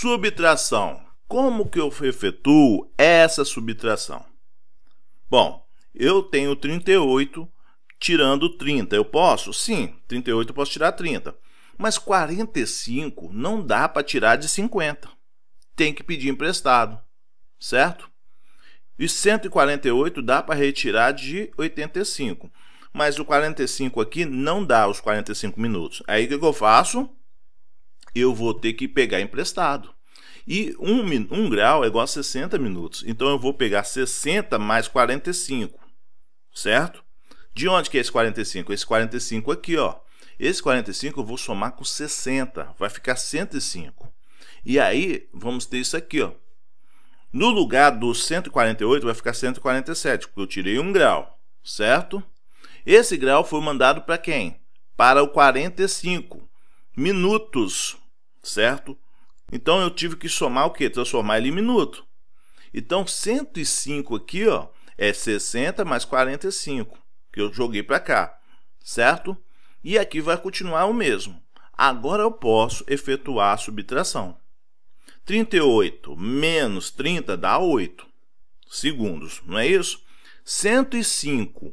Subtração. Como que eu efetuo essa subtração? Bom, eu tenho 38 tirando 30. Eu posso? Sim, 38 eu posso tirar 30. Mas 45 não dá para tirar de 50. Tem que pedir emprestado, certo? E 148 dá para retirar de 85. Mas o 45 aqui não dá os 45 minutos. Aí o que eu faço? eu vou ter que pegar emprestado. E um, um grau é igual a 60 minutos. Então eu vou pegar 60 mais 45, certo? De onde que é esse 45? Esse 45 aqui, ó. Esse 45 eu vou somar com 60, vai ficar 105. E aí vamos ter isso aqui, ó. No lugar do 148 vai ficar 147, porque eu tirei um grau, certo? Esse grau foi mandado para quem? Para o 45 minutos, certo? Então eu tive que somar o que? Transformar ele em minuto. Então 105 aqui, ó, é 60 mais 45, que eu joguei para cá, certo? E aqui vai continuar o mesmo. Agora eu posso efetuar a subtração. 38 menos 30 dá 8 segundos, não é isso? 105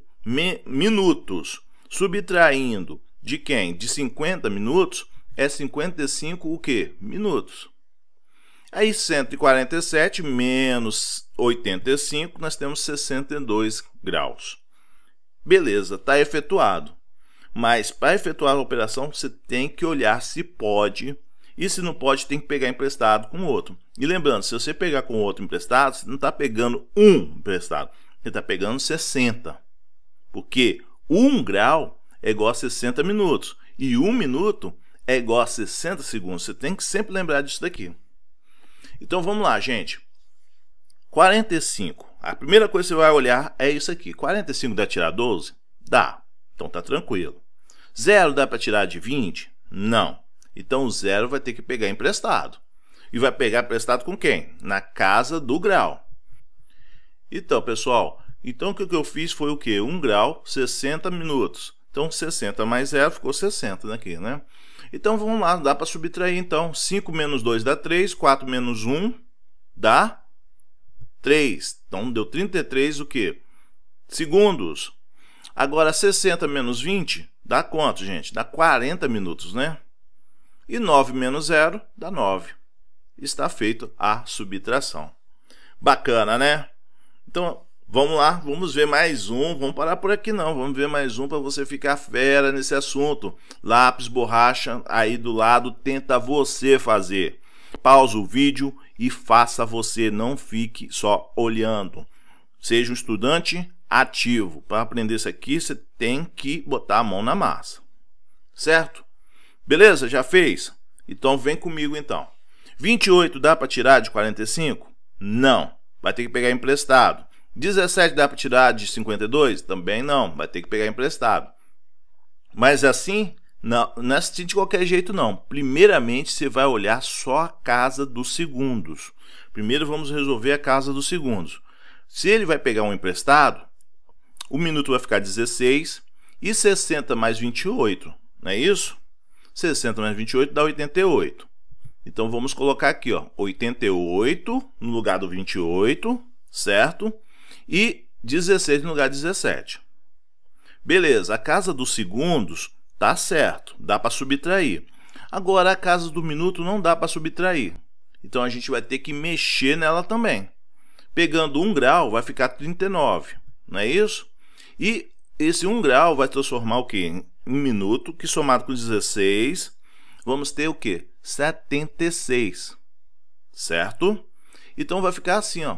minutos subtraindo de quem? De 50 minutos é 55 o quê? Minutos. Aí 147 menos 85, nós temos 62 graus. Beleza, está efetuado. Mas para efetuar a operação, você tem que olhar se pode e se não pode, tem que pegar emprestado com outro. E lembrando, se você pegar com outro emprestado, você não está pegando um emprestado, você está pegando 60. Porque um grau é igual a 60 minutos. E um minuto é igual a 60 segundos. Você tem que sempre lembrar disso daqui. Então vamos lá, gente. 45. A primeira coisa que você vai olhar é isso aqui. 45 dá para tirar 12? Dá. Então tá tranquilo. 0 dá para tirar de 20? Não. Então o 0 vai ter que pegar emprestado. E vai pegar emprestado com quem? Na casa do grau. Então, pessoal, então o que eu fiz foi o quê? 1 grau, 60 minutos. Então 60 mais 0 ficou 60 aqui, né? Então vamos lá, dá para subtrair então. 5 menos 2 dá 3, 4 menos 1 dá 3. Então deu 33 o quê? Segundos. Agora 60 menos 20 dá quanto, gente? Dá 40 minutos, né? E 9 menos 0 dá 9. Está feita a subtração. Bacana, né? Então, Vamos lá, vamos ver mais um. Vamos parar por aqui não. Vamos ver mais um para você ficar fera nesse assunto. Lápis, borracha aí do lado, tenta você fazer. Pausa o vídeo e faça você, não fique só olhando. Seja um estudante ativo. Para aprender isso aqui, você tem que botar a mão na massa. Certo? Beleza? Já fez? Então vem comigo então. 28 dá para tirar de 45? Não. Vai ter que pegar emprestado. 17 dá para tirar de 52? Também não, vai ter que pegar emprestado. Mas assim, não, não é assim de qualquer jeito não. Primeiramente, você vai olhar só a casa dos segundos. Primeiro vamos resolver a casa dos segundos. Se ele vai pegar um emprestado, o minuto vai ficar 16 e 60 mais 28, não é isso? 60 mais 28 dá 88. Então vamos colocar aqui, ó, 88 no lugar do 28, certo? e 16 no lugar 17. Beleza, a casa dos segundos tá certo, dá para subtrair. Agora a casa do minuto não dá para subtrair. Então a gente vai ter que mexer nela também. Pegando 1 grau vai ficar 39, não é isso? E esse 1 grau vai transformar o quê? Em minuto, que somado com 16, vamos ter o quê? 76, certo? Então vai ficar assim, ó.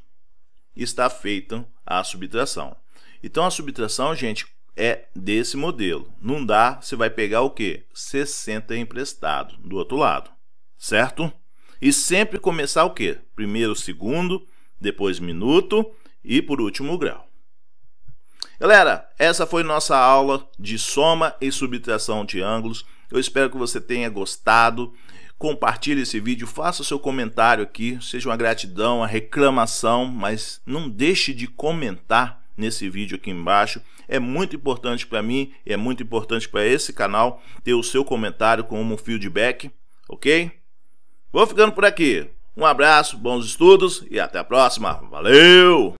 está feita a subtração. Então, a subtração, gente, é desse modelo. Não dá, você vai pegar o quê? 60 emprestado do outro lado, certo? E sempre começar o quê? Primeiro segundo, depois minuto e por último grau. Galera, essa foi nossa aula de soma e subtração de ângulos. Eu espero que você tenha gostado compartilhe esse vídeo, faça o seu comentário aqui, seja uma gratidão, uma reclamação, mas não deixe de comentar nesse vídeo aqui embaixo. É muito importante para mim, é muito importante para esse canal ter o seu comentário como um feedback, ok? Vou ficando por aqui. Um abraço, bons estudos e até a próxima. Valeu!